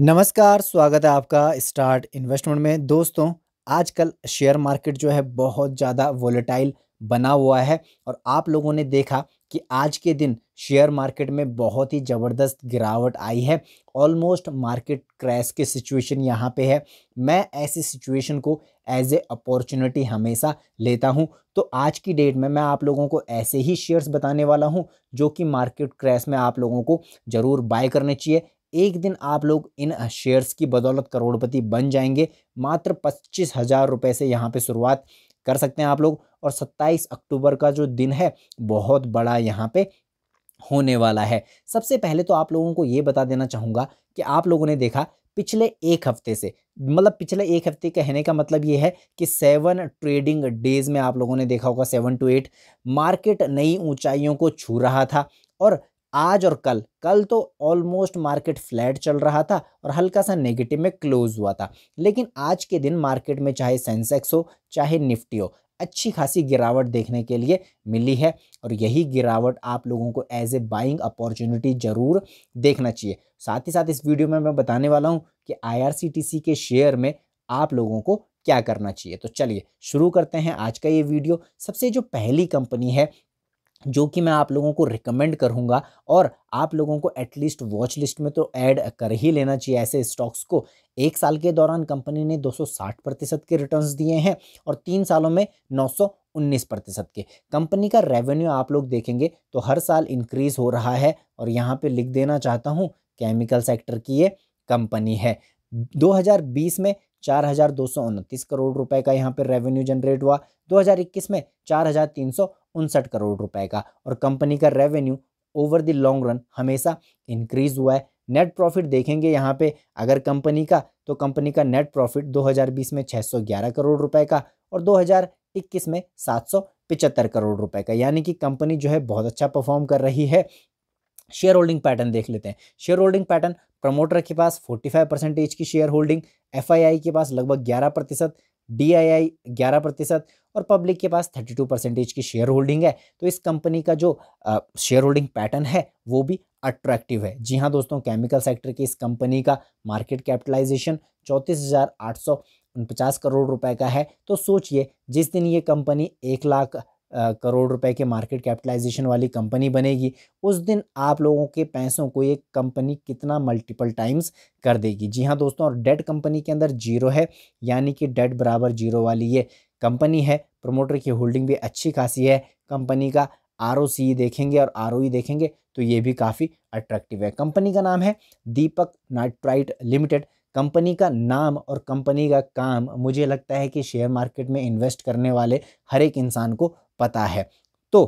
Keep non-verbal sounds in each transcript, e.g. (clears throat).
नमस्कार स्वागत है आपका स्टार्ट इन्वेस्टमेंट में दोस्तों आजकल शेयर मार्केट जो है बहुत ज़्यादा वोलेटाइल बना हुआ है और आप लोगों ने देखा कि आज के दिन शेयर मार्केट में बहुत ही ज़बरदस्त गिरावट आई है ऑलमोस्ट मार्केट क्रैश के सिचुएशन यहाँ पे है मैं ऐसी सिचुएशन को एज ए अपॉर्चुनिटी हमेशा लेता हूँ तो आज की डेट में मैं आप लोगों को ऐसे ही शेयर्स बताने वाला हूँ जो कि मार्केट क्रैश में आप लोगों को ज़रूर बाय करने चाहिए एक दिन आप लोग इन शेयर्स की बदौलत करोड़पति बन जाएंगे मात्र पच्चीस हज़ार रुपये से यहाँ पे शुरुआत कर सकते हैं आप लोग और 27 अक्टूबर का जो दिन है बहुत बड़ा यहाँ पे होने वाला है सबसे पहले तो आप लोगों को ये बता देना चाहूँगा कि आप लोगों ने देखा पिछले एक हफ्ते से मतलब पिछले एक हफ्ते कहने का मतलब ये है कि सेवन ट्रेडिंग डेज में आप लोगों ने देखा होगा सेवन टू एट मार्केट नई ऊंचाइयों को छू रहा था और आज और कल कल तो ऑलमोस्ट मार्केट फ्लैट चल रहा था और हल्का सा नेगेटिव में क्लोज हुआ था लेकिन आज के दिन मार्केट में चाहे सेंसेक्स हो चाहे निफ्टी हो अच्छी खासी गिरावट देखने के लिए मिली है और यही गिरावट आप लोगों को एज ए बाइंग अपॉर्चुनिटी ज़रूर देखना चाहिए साथ ही साथ इस वीडियो में मैं बताने वाला हूँ कि आई के शेयर में आप लोगों को क्या करना चाहिए तो चलिए शुरू करते हैं आज का ये वीडियो सबसे जो पहली कंपनी है जो कि मैं आप लोगों को रिकमेंड करूँगा और आप लोगों को एटलीस्ट वॉच लिस्ट में तो ऐड कर ही लेना चाहिए ऐसे स्टॉक्स को एक साल के दौरान कंपनी ने 260 प्रतिशत के रिटर्न्स दिए हैं और तीन सालों में 919 प्रतिशत के कंपनी का रेवेन्यू आप लोग देखेंगे तो हर साल इंक्रीज़ हो रहा है और यहाँ पर लिख देना चाहता हूँ केमिकल सेक्टर की ये कंपनी है दो में चार हज़ार दो सौ उनतीस करोड़ रुपए का यहाँ पर रेवेन्यू जनरेट हुआ 2021 में चार हज़ार तीन सौ उनसठ करोड़ रुपए का और कंपनी का revenue over the long run हमेशा इंक्रीज हुआ है नेट प्रॉफिट देखेंगे यहाँ पे अगर कंपनी का तो कंपनी का नेट प्रॉफिट 2020 में 611 करोड़ रुपए का और 2021 में सात करोड़ रुपए का यानी कि कंपनी जो है बहुत अच्छा परफॉर्म कर रही है शेयर होल्डिंग पैटर्न देख लेते हैं शेयर होल्डिंग पैटर्न प्रमोटर के पास 45 परसेंटेज की शेयर होल्डिंग एफ के पास लगभग 11 प्रतिशत डी आई ग्यारह प्रतिशत और पब्लिक के पास 32 परसेंटेज की शेयर होल्डिंग है तो इस कंपनी का जो शेयर होल्डिंग पैटर्न है वो भी अट्रैक्टिव है जी हाँ दोस्तों केमिकल सेक्टर की इस कंपनी का मार्केट कैपिटलाइजेशन चौंतीस करोड़ रुपए का है तो सोचिए जिस दिन ये कंपनी एक लाख करोड़ रुपए के मार्केट कैपिटलाइजेशन वाली कंपनी बनेगी उस दिन आप लोगों के पैसों को ये कंपनी कितना मल्टीपल टाइम्स कर देगी जी हाँ दोस्तों और डेट कंपनी के अंदर जीरो है यानी कि डेट बराबर जीरो वाली ये कंपनी है प्रमोटर की होल्डिंग भी अच्छी खासी है कंपनी का आर देखेंगे और आर e देखेंगे तो ये भी काफ़ी अट्रैक्टिव है कंपनी का नाम है दीपक नाइट्राइट लिमिटेड कंपनी का नाम और कंपनी का काम मुझे लगता है कि शेयर मार्केट में इन्वेस्ट करने वाले हर एक इंसान को पता है तो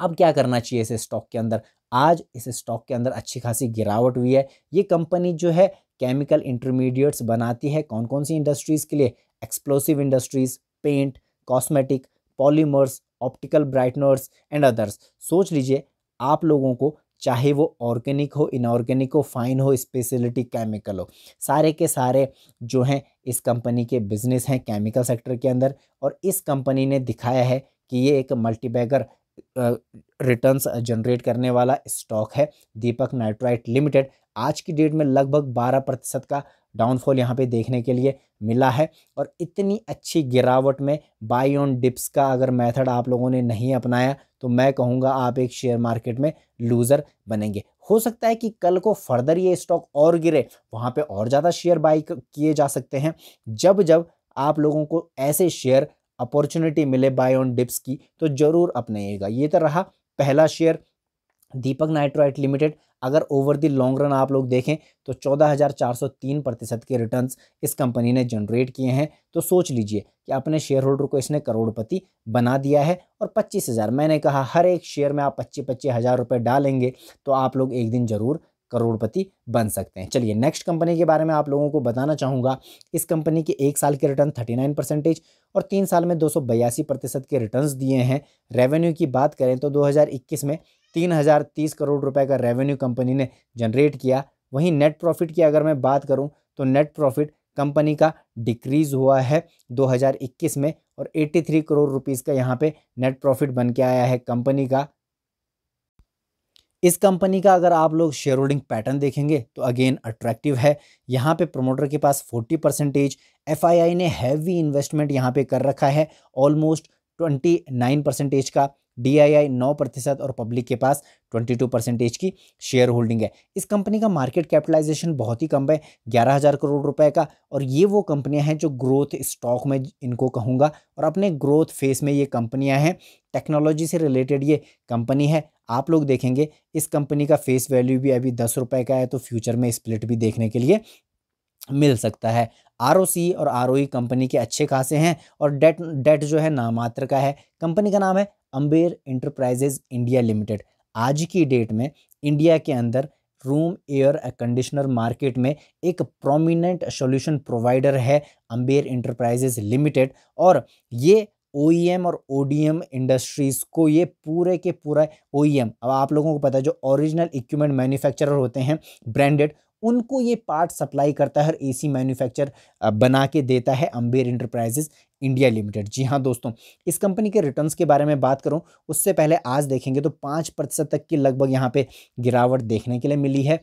अब क्या करना चाहिए इस स्टॉक के अंदर आज इस स्टॉक के अंदर अच्छी खासी गिरावट हुई है ये कंपनी जो है केमिकल इंटरमीडिएट्स बनाती है कौन कौन सी इंडस्ट्रीज़ के लिए explosive industries paint cosmetic polymers optical brighteners and others सोच लीजिए आप लोगों को चाहे वो ऑर्गेनिक हो इनऑर्गेनिक हो फाइन हो स्पेशलिटी केमिकल हो सारे के सारे जो हैं इस कंपनी के बिजनेस हैं केमिकल सेक्टर के अंदर और इस कंपनी ने दिखाया है कि ये एक मल्टीबैगर रिटर्न्स जनरेट करने वाला स्टॉक है दीपक नाइट्राइट लिमिटेड आज की डेट में लगभग 12 प्रतिशत का डाउनफॉल यहाँ पे देखने के लिए मिला है और इतनी अच्छी गिरावट में बाई ऑन डिप्स का अगर मेथड आप लोगों ने नहीं अपनाया तो मैं कहूँगा आप एक शेयर मार्केट में लूज़र बनेंगे हो सकता है कि कल को फर्दर ये स्टॉक और गिरे वहाँ पे और ज़्यादा शेयर बाई किए जा सकते हैं जब जब आप लोगों को ऐसे शेयर अपॉर्चुनिटी मिले बाय ऑन डिप्स की तो ज़रूर अपनाइएगा ये तो रहा पहला शेयर दीपक नाइट्राइट लिमिटेड अगर ओवर दी लॉन्ग रन आप लोग देखें तो 14,403 प्रतिशत के रिटर्न्स इस कंपनी ने जनरेट किए हैं तो सोच लीजिए कि अपने शेयर होल्डर को इसने करोड़पति बना दिया है और 25,000 मैंने कहा हर एक शेयर में आप पच्चीस पच्चीस हज़ार रुपये डालेंगे तो आप लोग एक दिन ज़रूर करोड़पति बन सकते हैं चलिए नेक्स्ट कंपनी के बारे में आप लोगों को बताना चाहूँगा इस कंपनी के एक साल के रिटर्न थर्टी नाइन परसेंटेज और तीन साल में दो सौ बयासी प्रतिशत के रिटर्न दिए हैं रेवेन्यू की बात करें तो दो हज़ार इक्कीस में तीन हज़ार तीस करोड़ रुपए का रेवेन्यू कंपनी ने जनरेट किया वहीं नेट प्रॉफिट की अगर मैं बात करूँ तो नेट प्रॉफिट कंपनी का डिक्रीज़ हुआ है 2021 में और 83 करोड़ रुपीस का यहाँ पे नेट प्रॉफिट बन के आया है कंपनी का इस कंपनी का अगर आप लोग शेयर होल्डिंग पैटर्न देखेंगे तो अगेन अट्रैक्टिव है यहाँ पे प्रमोटर के पास 40 परसेंटेज एफ ने हैवी इन्वेस्टमेंट यहाँ पे कर रखा है ऑलमोस्ट 29 परसेंटेज का डी आई आई नौ प्रतिशत और पब्लिक के पास 22 परसेंटेज की शेयर होल्डिंग है इस कंपनी का मार्केट कैपिटलाइजेशन बहुत ही कम है ग्यारह हज़ार करोड़ रुपए का और ये वो कंपनियां हैं जो ग्रोथ स्टॉक में इनको कहूँगा और अपने ग्रोथ फेस में ये कंपनियां हैं टेक्नोलॉजी से रिलेटेड ये कंपनी है आप लोग देखेंगे इस कंपनी का फेस वैल्यू भी अभी दस रुपए का है तो फ्यूचर में स्प्लिट भी देखने के लिए मिल सकता है आर और आर कंपनी के अच्छे खासे हैं और डेट डेट जो है नामात्र का है कंपनी का नाम है अम्बेर इंटरप्राइजेज इंडिया लिमिटेड आज की डेट में इंडिया के अंदर रूम एयर कंडीशनर मार्केट में एक प्रोमिनेंट सॉल्यूशन प्रोवाइडर है अम्बेर इंटरप्राइजेज लिमिटेड और ये ओ e और ओ इंडस्ट्रीज़ को ये पूरे के पूरा ओ e अब आप लोगों को पता है जो ओरिजिनल इक्विपमेंट मैन्युफैक्चरर होते हैं ब्रांडेड उनको ये पार्ट सप्लाई करता है हर एसी मैन्युफैक्चर बना के देता है अम्बेर इंटरप्राइजेस इंडिया लिमिटेड जी हाँ दोस्तों इस कंपनी के रिटर्न्स के बारे में बात करूँ उससे पहले आज देखेंगे तो पाँच प्रतिशत तक की लगभग यहाँ पे गिरावट देखने के लिए मिली है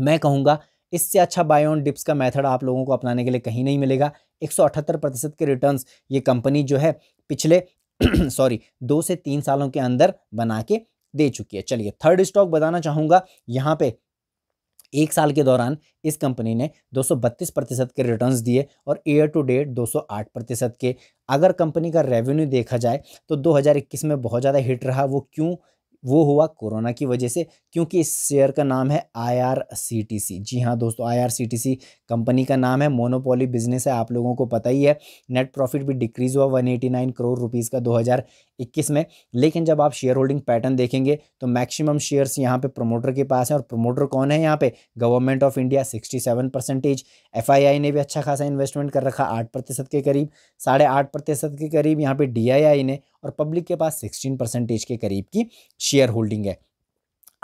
मैं कहूँगा इससे अच्छा बाय ऑन डिप्स का मेथड आप लोगों को अपनाने के लिए कहीं नहीं मिलेगा 178 प्रतिशत के रिटर्न्स ये कंपनी जो है पिछले सॉरी (clears throat) दो से तीन सालों के अंदर बना के दे चुकी है चलिए थर्ड स्टॉक बताना चाहूँगा यहाँ पे एक साल के दौरान इस कंपनी ने 232 प्रतिशत के रिटर्न्स दिए और ईयर टू डेट 208 प्रतिशत के अगर कंपनी का रेवेन्यू देखा जाए तो 2021 में बहुत ज़्यादा हिट रहा वो क्यों वो हुआ कोरोना की वजह से क्योंकि इस शेयर का नाम है आईआरसीटीसी जी हाँ दोस्तों आईआरसीटीसी कंपनी का नाम है मोनोपोली बिजनेस है आप लोगों को पता ही है नेट प्रॉफिट भी डिक्रीज हुआ 189 करोड़ रुपीज़ का 2021 में लेकिन जब आप शेयर होल्डिंग पैटर्न देखेंगे तो मैक्सिमम शेयर्स यहाँ पे प्रमोटर के पास हैं और प्रमोटर कौन है यहाँ पे government of India sixty percentage F ने भी अच्छा खासा इन्वेस्टमेंट कर रखा आठ प्रतिशत के करीब साढ़े आठ प्रतिशत के करीब यहाँ पे डी ने और पब्लिक के पास सिक्सटीन परसेंटेज के करीब की शेयर होल्डिंग है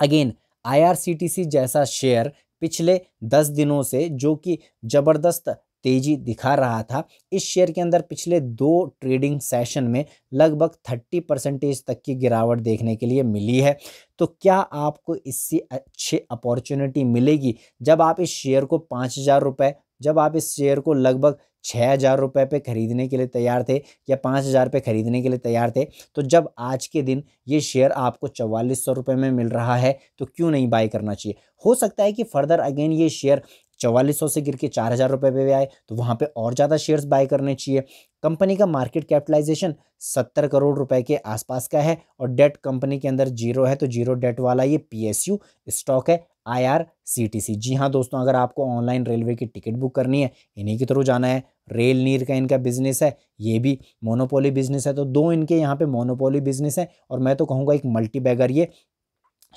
अगेन आईआरसीटीसी जैसा शेयर पिछले दस दिनों से जो कि ज़बरदस्त तेजी दिखा रहा था इस शेयर के अंदर पिछले दो ट्रेडिंग सेशन में लगभग 30 परसेंटेज तक की गिरावट देखने के लिए मिली है तो क्या आपको इससे अच्छी अपॉर्चुनिटी मिलेगी जब आप इस शेयर को पाँच हज़ार रुपये जब आप इस शेयर को लगभग छः हज़ार रुपये पे ख़रीदने के लिए तैयार थे या पाँच हज़ार पे ख़रीदने के लिए तैयार थे तो जब आज के दिन ये शेयर आपको चवालीस सौ रुपये में मिल रहा है तो क्यों नहीं बाई करना चाहिए हो सकता है कि फ़र्दर अगेन ये शेयर चौवालीस सौ से गिर के चार हज़ार रुपये पे आए तो वहाँ पे और ज़्यादा शेयर्स बाय करने चाहिए कंपनी का मार्केट कैपिटलाइजेशन सत्तर करोड़ रुपए के आसपास का है और डेट कंपनी के अंदर जीरो है तो जीरो डेट वाला ये पीएसयू स्टॉक है आईआरसीटीसी जी हाँ दोस्तों अगर आपको ऑनलाइन रेलवे की टिकट बुक करनी है इन्हीं के थ्रू जाना है रेल नीर का इनका बिजनेस है ये भी मोनोपोली बिजनेस है तो दो इनके यहाँ पे मोनोपोली बिजनेस है और मैं तो कहूँगा एक मल्टी बैगर ये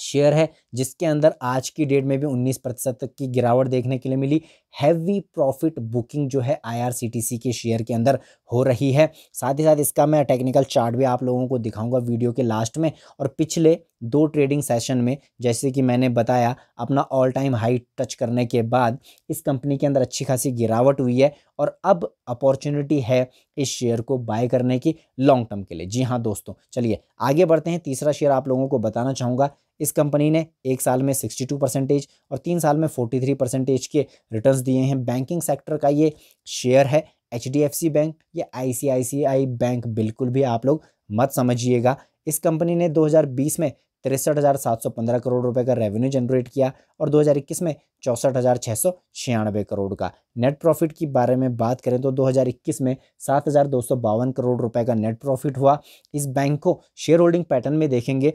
शेयर है जिसके अंदर आज की डेट में भी 19 प्रतिशत तक की गिरावट देखने के लिए मिली हैवी प्रॉफिट बुकिंग जो है आईआरसीटीसी के शेयर के अंदर हो रही है साथ ही साथ इसका मैं टेक्निकल चार्ट भी आप लोगों को दिखाऊंगा वीडियो के लास्ट में और पिछले दो ट्रेडिंग सेशन में जैसे कि मैंने बताया अपना ऑल टाइम हाई टच करने के बाद इस कंपनी के अंदर अच्छी खासी गिरावट हुई है और अब अपॉर्चुनिटी है इस शेयर को बाय करने की लॉन्ग टर्म के लिए जी हाँ दोस्तों चलिए आगे बढ़ते हैं तीसरा शेयर आप लोगों को बताना चाहूँगा इस कंपनी ने एक साल में सिक्सटी परसेंटेज और तीन साल में फोर्टी परसेंटेज के रिटर्न नंबर्स दिए हैं बैंकिंग सेक्टर का ये शेयर है एच बैंक या आई बैंक बिल्कुल भी आप लोग मत समझिएगा इस कंपनी ने 2020 में तिरसठ करोड़ रुपए का रेवेन्यू जनरेट किया और 2021 में चौंसठ करोड़ का नेट प्रॉफिट की बारे में बात करें तो 2021 में सात करोड़ रुपए का नेट प्रॉफिट हुआ इस बैंक को शेयर होल्डिंग पैटर्न में देखेंगे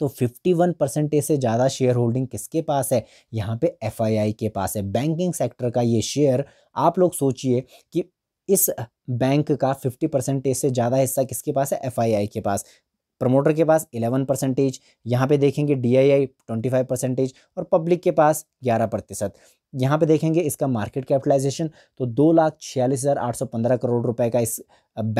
तो 51 परसेंटेज से ज़्यादा शेयर होल्डिंग किसके पास है यहाँ पे एफआईआई के पास है बैंकिंग सेक्टर का ये शेयर आप लोग सोचिए कि इस बैंक का 50 परसेंटेज से ज़्यादा हिस्सा किसके पास है एफआईआई के पास प्रमोटर के पास 11 परसेंटेज यहाँ पे देखेंगे D I I twenty five percentage और पब्लिक के पास ग्यारह प्रतिशत यहाँ पे देखेंगे इसका मार्केट कैपिटलाइजेशन तो दो लाख छियालीस हज़ार आठ सौ पंद्रह करोड़ रुपए का इस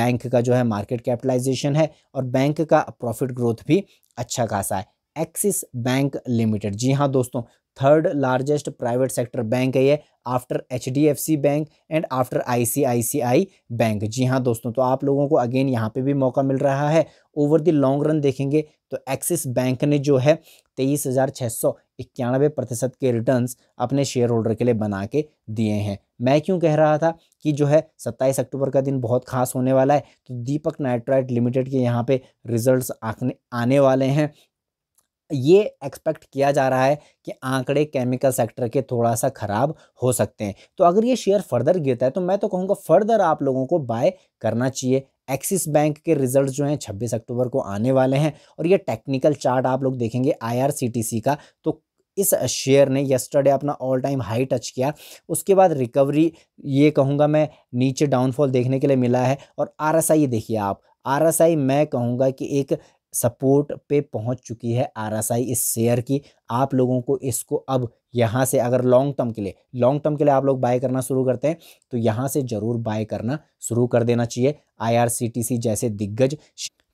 बैंक का जो है मार्केट कैपिटलाइजेशन है और बैंक का प्रॉफिट ग्रोथ भी अच्छा खासा है एक्सिस बैंक लिमिटेड जी हाँ दोस्तों third largest private sector bank है ये after H D F C bank and after I C I C I bank जी हाँ दोस्तों तो आप लोगों को अगेन यहाँ पे भी मौका मिल रहा है ओवर द लॉन्ग रन देखेंगे तो एक्सिस बैंक ने जो है तेईस हज़ार छः सौ इक्यानवे प्रतिशत के रिटर्न्स अपने शेयर होल्डर के लिए बना के दिए हैं मैं क्यों कह रहा था कि जो है सत्ताईस अक्टूबर का दिन बहुत खास होने वाला है तो दीपक नाइट्राइट लिमिटेड के यहाँ पे रिजल्ट आने आने वाले हैं ये एक्सपेक्ट किया जा रहा है कि आंकड़े केमिकल सेक्टर के थोड़ा सा ख़राब हो सकते हैं तो अगर ये शेयर फर्दर गिरता है तो मैं तो कहूँगा फर्दर आप लोगों को बाय करना चाहिए एक्सिस बैंक के रिजल्ट जो हैं 26 अक्टूबर को आने वाले हैं और ये टेक्निकल चार्ट आप लोग देखेंगे आई का तो इस शेयर ने यस्टरडे अपना ऑल टाइम हाई टच किया उसके बाद रिकवरी ये कहूँगा मैं नीचे डाउनफॉल देखने के लिए मिला है और आरएसआई देखिए आप आर मैं कहूँगा कि एक सपोर्ट पे पहुंच चुकी है आरएसआई इस शेयर की आप लोगों को इसको अब यहाँ से अगर लॉन्ग टर्म के लिए लॉन्ग टर्म के लिए आप लोग बाय करना शुरू करते हैं तो यहाँ से ज़रूर बाय करना शुरू कर देना चाहिए आईआरसीटीसी जैसे दिग्गज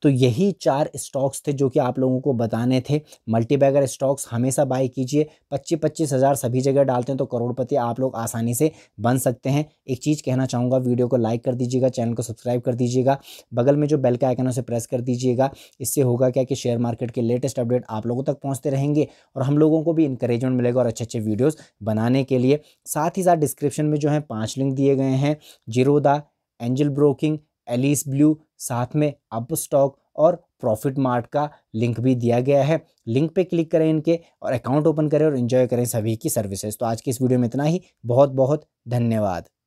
तो यही चार स्टॉक्स थे जो कि आप लोगों को बताने थे मल्टीबैगर स्टॉक्स हमेशा बाई कीजिए पच्चीस पच्चीस हज़ार सभी जगह डालते हैं तो करोड़पति आप लोग आसानी से बन सकते हैं एक चीज़ कहना चाहूँगा वीडियो को लाइक कर दीजिएगा चैनल को सब्सक्राइब कर दीजिएगा बगल में जो बेल का आइकन उसे प्रेस कर दीजिएगा इससे होगा क्या कि शेयर मार्केट के लेटेस्ट अपडेट आप लोगों तक पहुँचते रहेंगे और हम लोगों को भी इंकरेजमेंट मिलेगा और अच्छे अच्छे वीडियोज़ बनाने के लिए साथ ही साथ डिस्क्रिप्शन में जो है पाँच लिंक दिए गए हैं Zerodha Angel broking Alice Blue साथ में अप स्टॉक और प्रॉफिट मार्ट का लिंक भी दिया गया है लिंक पे क्लिक करें इनके और अकाउंट ओपन करें और इन्जॉय करें सभी की सर्विसेज तो आज की इस वीडियो में इतना ही बहुत बहुत धन्यवाद